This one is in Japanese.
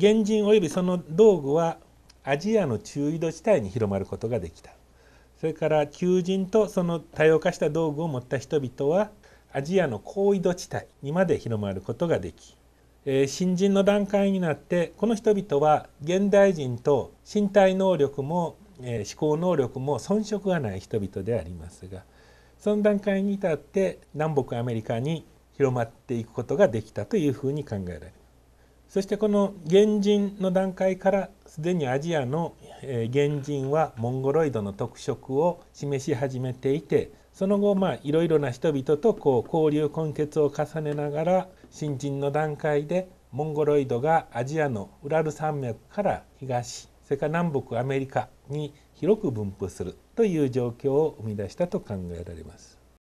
原人及びその道具はアジアの中緯度地帯に広まることができたそれから求人とその多様化した道具を持った人々はアジアの高緯度地帯にまで広まることができ、え新人の段階になってこの人々は現代人と身体能力も、え思考能力も遜色がない人々でありますがその段階に至って南北アメリカに広まっていくことができたというふうに考えられます。そしてこの原人の段階からすでにアジアの原人はモンゴロイドの特色を示し始めていてその後まあいろいろな人々とこう交流根結を重ねながら新人の段階でモンゴロイドがアジアのウラル山脈から東それから南北アメリカに広く分布するという状況を生み出したと考えられます。